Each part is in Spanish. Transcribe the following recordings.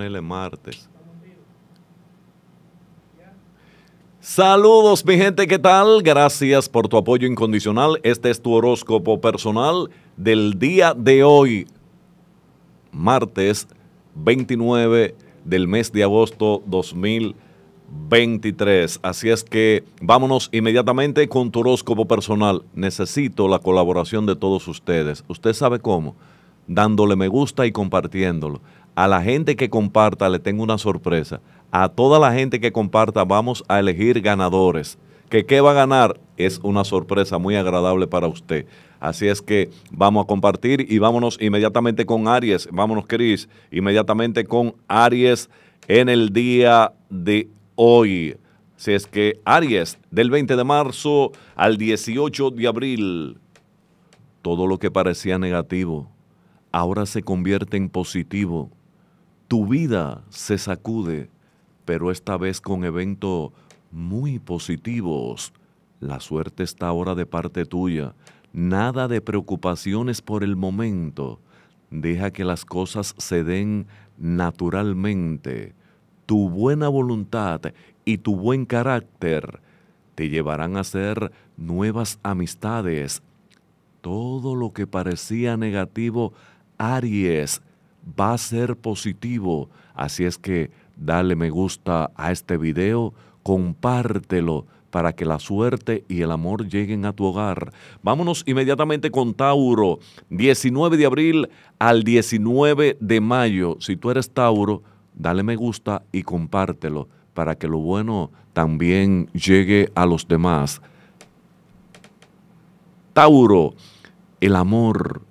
el martes. Saludos mi gente, ¿qué tal? Gracias por tu apoyo incondicional. Este es tu horóscopo personal del día de hoy, martes 29 del mes de agosto 2023. Así es que vámonos inmediatamente con tu horóscopo personal. Necesito la colaboración de todos ustedes. Usted sabe cómo, dándole me gusta y compartiéndolo. A la gente que comparta le tengo una sorpresa. A toda la gente que comparta vamos a elegir ganadores. ¿Que qué va a ganar? Es una sorpresa muy agradable para usted. Así es que vamos a compartir y vámonos inmediatamente con Aries. Vámonos, Cris, inmediatamente con Aries en el día de hoy. si es que Aries, del 20 de marzo al 18 de abril, todo lo que parecía negativo ahora se convierte en positivo. Tu vida se sacude, pero esta vez con eventos muy positivos. La suerte está ahora de parte tuya. Nada de preocupaciones por el momento. Deja que las cosas se den naturalmente. Tu buena voluntad y tu buen carácter te llevarán a hacer nuevas amistades. Todo lo que parecía negativo, Aries, va a ser positivo. Así es que dale me gusta a este video, compártelo para que la suerte y el amor lleguen a tu hogar. Vámonos inmediatamente con Tauro, 19 de abril al 19 de mayo. Si tú eres Tauro, dale me gusta y compártelo para que lo bueno también llegue a los demás. Tauro, el amor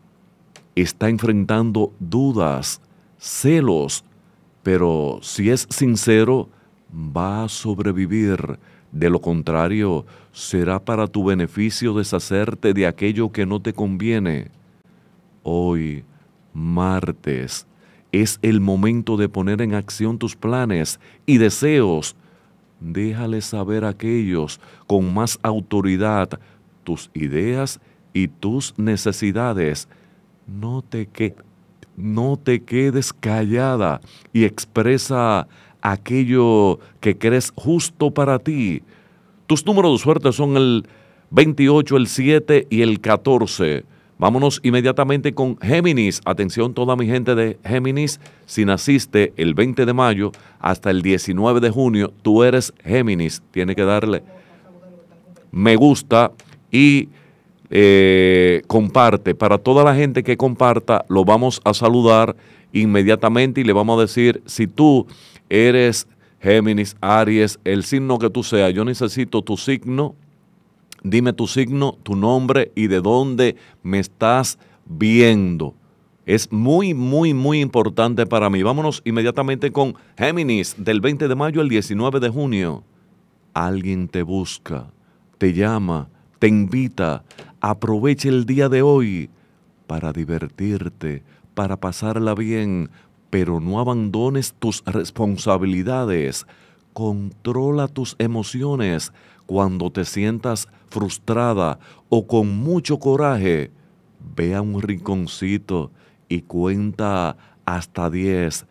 está enfrentando dudas, celos, pero si es sincero, va a sobrevivir. De lo contrario, será para tu beneficio deshacerte de aquello que no te conviene. Hoy, martes, es el momento de poner en acción tus planes y deseos. Déjale saber a aquellos con más autoridad tus ideas y tus necesidades no te, que, no te quedes callada y expresa aquello que crees justo para ti. Tus números de suerte son el 28, el 7 y el 14. Vámonos inmediatamente con Géminis. Atención toda mi gente de Géminis. Si naciste el 20 de mayo hasta el 19 de junio, tú eres Géminis. Tiene que darle me gusta y eh, comparte, para toda la gente que comparta, lo vamos a saludar inmediatamente y le vamos a decir, si tú eres Géminis, Aries, el signo que tú seas, yo necesito tu signo, dime tu signo, tu nombre y de dónde me estás viendo. Es muy, muy, muy importante para mí. Vámonos inmediatamente con Géminis, del 20 de mayo al 19 de junio. Alguien te busca, te llama, te invita Aprovecha el día de hoy para divertirte, para pasarla bien, pero no abandones tus responsabilidades. Controla tus emociones cuando te sientas frustrada o con mucho coraje. Ve a un rinconcito y cuenta hasta 10.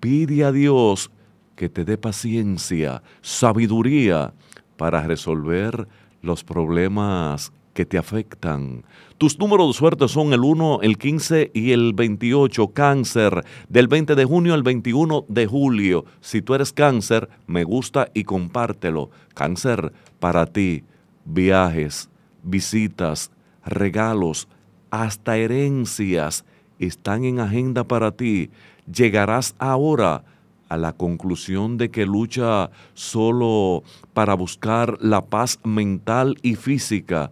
Pide a Dios que te dé paciencia, sabiduría para resolver los problemas que te afectan. Tus números de suerte son el 1, el 15 y el 28, cáncer, del 20 de junio al 21 de julio. Si tú eres cáncer, me gusta y compártelo. Cáncer, para ti, viajes, visitas, regalos, hasta herencias están en agenda para ti. Llegarás ahora a la conclusión de que lucha solo para buscar la paz mental y física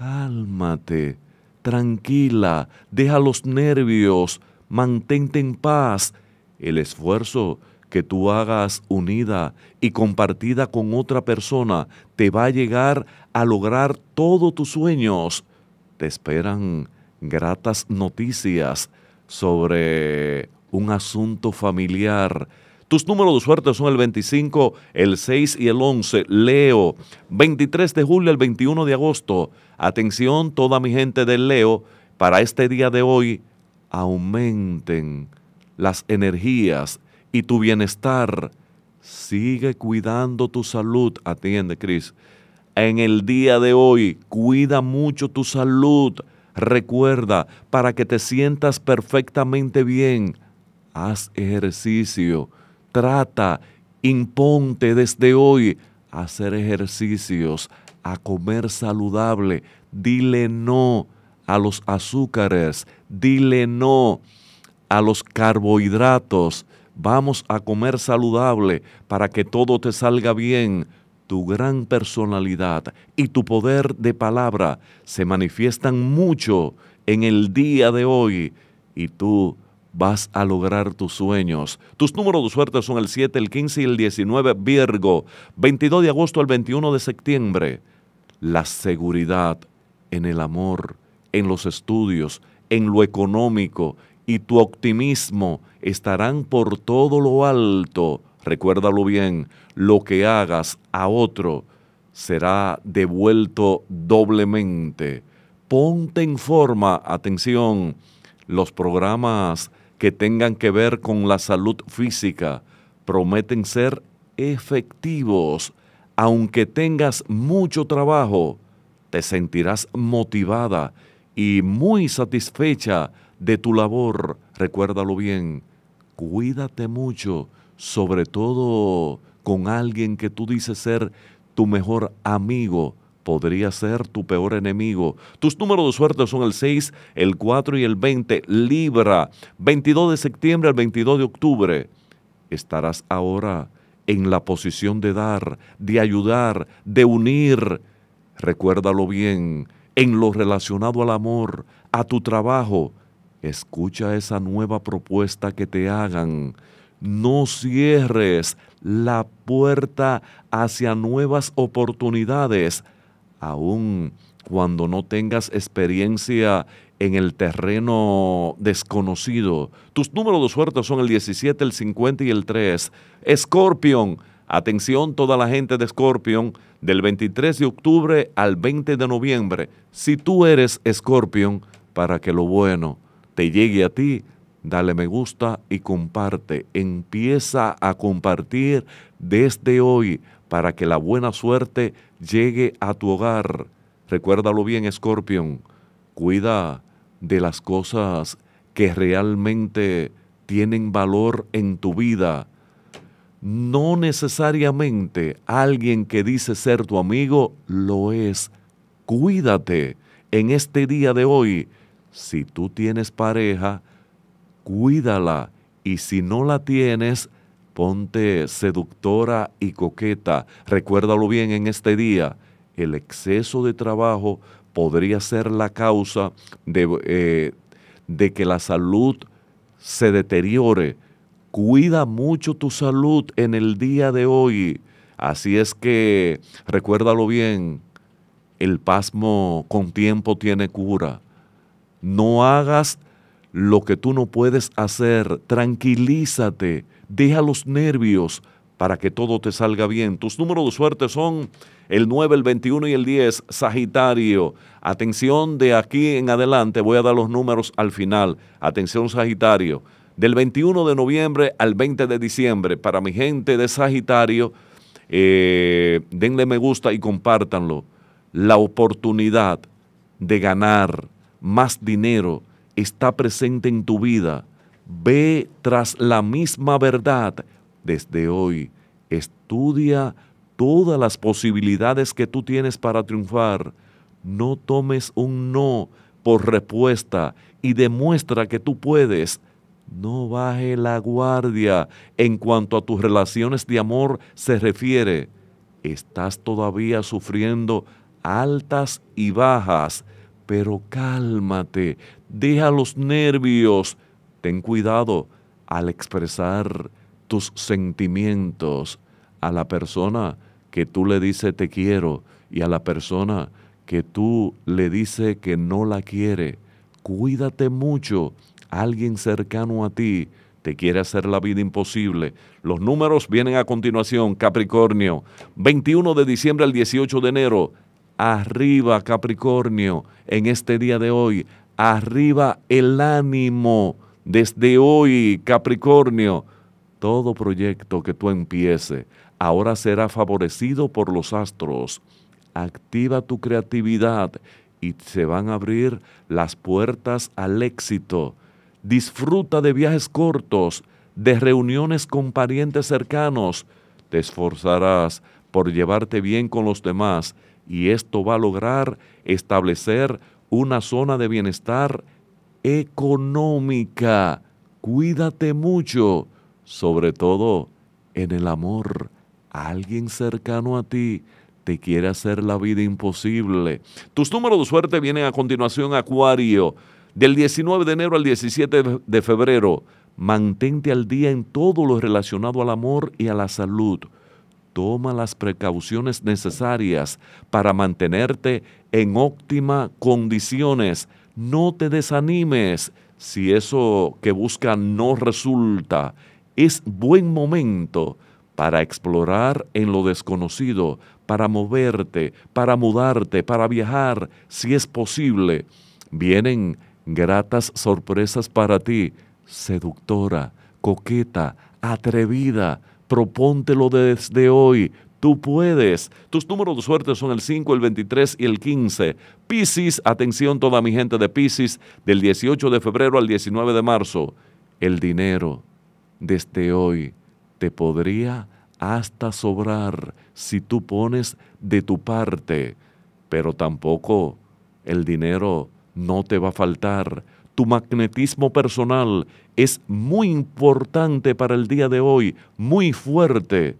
cálmate, tranquila, deja los nervios, mantente en paz. El esfuerzo que tú hagas unida y compartida con otra persona te va a llegar a lograr todos tus sueños. Te esperan gratas noticias sobre un asunto familiar tus números de suerte son el 25, el 6 y el 11. Leo, 23 de julio al 21 de agosto. Atención toda mi gente del Leo, para este día de hoy aumenten las energías y tu bienestar. Sigue cuidando tu salud, atiende Cris. En el día de hoy, cuida mucho tu salud. Recuerda, para que te sientas perfectamente bien, haz ejercicio trata, imponte desde hoy a hacer ejercicios, a comer saludable, dile no a los azúcares, dile no a los carbohidratos, vamos a comer saludable para que todo te salga bien. Tu gran personalidad y tu poder de palabra se manifiestan mucho en el día de hoy y tú vas a lograr tus sueños. Tus números de suerte son el 7, el 15 y el 19, Virgo, 22 de agosto al 21 de septiembre. La seguridad en el amor, en los estudios, en lo económico y tu optimismo estarán por todo lo alto. Recuérdalo bien, lo que hagas a otro será devuelto doblemente. Ponte en forma, atención, los programas que tengan que ver con la salud física prometen ser efectivos. Aunque tengas mucho trabajo, te sentirás motivada y muy satisfecha de tu labor. Recuérdalo bien, cuídate mucho, sobre todo con alguien que tú dices ser tu mejor amigo, podría ser tu peor enemigo. Tus números de suerte son el 6, el 4 y el 20. Libra, 22 de septiembre al 22 de octubre. Estarás ahora en la posición de dar, de ayudar, de unir. Recuérdalo bien, en lo relacionado al amor, a tu trabajo. Escucha esa nueva propuesta que te hagan. No cierres la puerta hacia nuevas oportunidades aún cuando no tengas experiencia en el terreno desconocido. Tus números de suerte son el 17, el 50 y el 3. Scorpion, atención toda la gente de Scorpion, del 23 de octubre al 20 de noviembre. Si tú eres Scorpion, para que lo bueno te llegue a ti, dale me gusta y comparte. Empieza a compartir desde hoy para que la buena suerte llegue a tu hogar. Recuérdalo bien, Scorpion. Cuida de las cosas que realmente tienen valor en tu vida. No necesariamente alguien que dice ser tu amigo lo es. Cuídate en este día de hoy. Si tú tienes pareja, cuídala. Y si no la tienes, Ponte seductora y coqueta. Recuérdalo bien en este día. El exceso de trabajo podría ser la causa eh, de, que la salud se deteriore. Cuida mucho tu salud en el día de hoy. Así es que recuérdalo bien, el pasmo con tiempo tiene cura. No hagas lo que tú no puedes hacer, tranquilízate Deja los nervios para que todo te salga bien. Tus números de suerte son el 9, el 21 y el 10, Sagitario. Atención, de aquí en adelante voy a dar los números al final. Atención, Sagitario. Del 21 de noviembre al 20 de diciembre, para mi gente de Sagitario, eh, denle me gusta y compártanlo. La oportunidad de ganar más dinero está presente en tu vida. Ve tras la misma verdad. Desde hoy, estudia todas las posibilidades que tú tienes para triunfar. No tomes un no por respuesta y demuestra que tú puedes. No baje la guardia en cuanto a tus relaciones de amor se refiere. Estás todavía sufriendo altas y bajas, pero cálmate, deja los nervios, Ten cuidado al expresar tus sentimientos a la persona que tú le dices te quiero y a la persona que tú le dices que no la quiere. Cuídate mucho. Alguien cercano a ti te quiere hacer la vida imposible. Los números vienen a continuación, Capricornio. 21 de diciembre al 18 de enero. Arriba, Capricornio, en este día de hoy. Arriba el ánimo desde hoy, Capricornio, todo proyecto que tú empiece ahora será favorecido por los astros. Activa tu creatividad y se van a abrir las puertas al éxito. Disfruta de viajes cortos, de reuniones con parientes cercanos. Te esforzarás por llevarte bien con los demás y esto va a lograr establecer una zona de bienestar económica. Cuídate mucho, sobre todo en el amor. Alguien cercano a ti te quiere hacer la vida imposible. Tus números de suerte vienen a continuación, Acuario. Del 19 de enero al 17 de febrero, mantente al día en todo lo relacionado al amor y a la salud. Toma las precauciones necesarias para mantenerte en óptimas condiciones no te desanimes si eso que busca no resulta. Es buen momento para explorar en lo desconocido, para moverte, para mudarte, para viajar, si es posible. Vienen gratas sorpresas para ti, seductora, coqueta, atrevida, propóntelo desde hoy, Tú puedes. Tus números de suerte son el 5, el 23 y el 15. Piscis, atención toda mi gente de Piscis, del 18 de febrero al 19 de marzo. El dinero desde hoy te podría hasta sobrar si tú pones de tu parte, pero tampoco el dinero no te va a faltar. Tu magnetismo personal es muy importante para el día de hoy, muy fuerte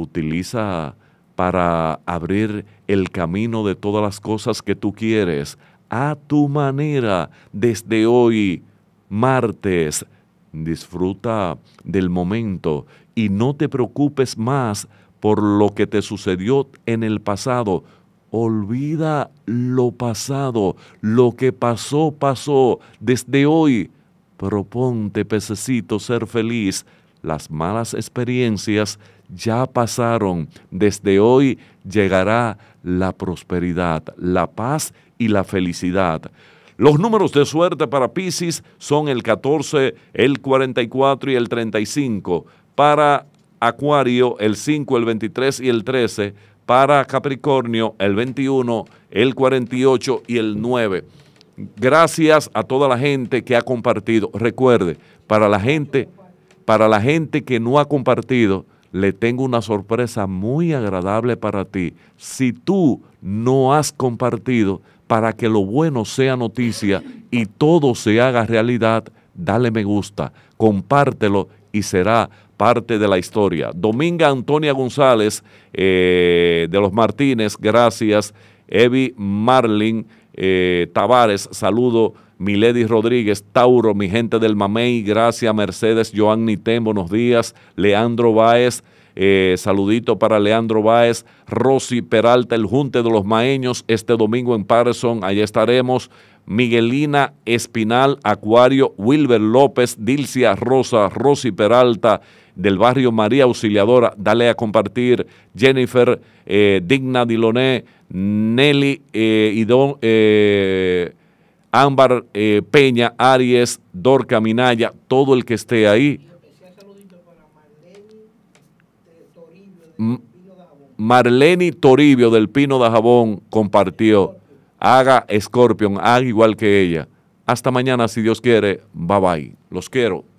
utiliza para abrir el camino de todas las cosas que tú quieres a tu manera desde hoy, martes. Disfruta del momento y no te preocupes más por lo que te sucedió en el pasado. Olvida lo pasado, lo que pasó, pasó. Desde hoy, proponte, pececito, ser feliz. Las malas experiencias ya pasaron. Desde hoy llegará la prosperidad, la paz y la felicidad. Los números de suerte para Pisces son el 14, el 44 y el 35. Para Acuario, el 5, el 23 y el 13. Para Capricornio, el 21, el 48 y el 9. Gracias a toda la gente que ha compartido. Recuerde, para la gente para la gente que no ha compartido, le tengo una sorpresa muy agradable para ti. Si tú no has compartido, para que lo bueno sea noticia y todo se haga realidad, dale me gusta, compártelo y será parte de la historia. Dominga Antonia González eh, de los Martínez, gracias. Evi Marlin eh, Tavares, saludo. Milady Rodríguez, Tauro, mi gente del Mamey, gracias, Mercedes, Joan Tem, buenos días, Leandro Báez, eh, saludito para Leandro Báez, Rosy Peralta, el Junte de los Maeños, este domingo en Parson, ahí estaremos, Miguelina Espinal, Acuario, Wilber López, Dilcia Rosa, Rosy Peralta, del barrio María Auxiliadora. Dale a compartir Jennifer eh, Digna Diloné, Nelly eh, don eh, Ámbar Peña, Aries, Dorca Minaya, todo el que esté ahí. Marleni Toribio del Pino de Jabón compartió. Haga Scorpion, haga igual que ella. Hasta mañana, si Dios quiere. Bye bye. Los quiero.